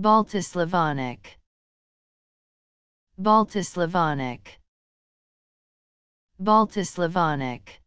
Baltislavonic Baltislavonic Baltislavonic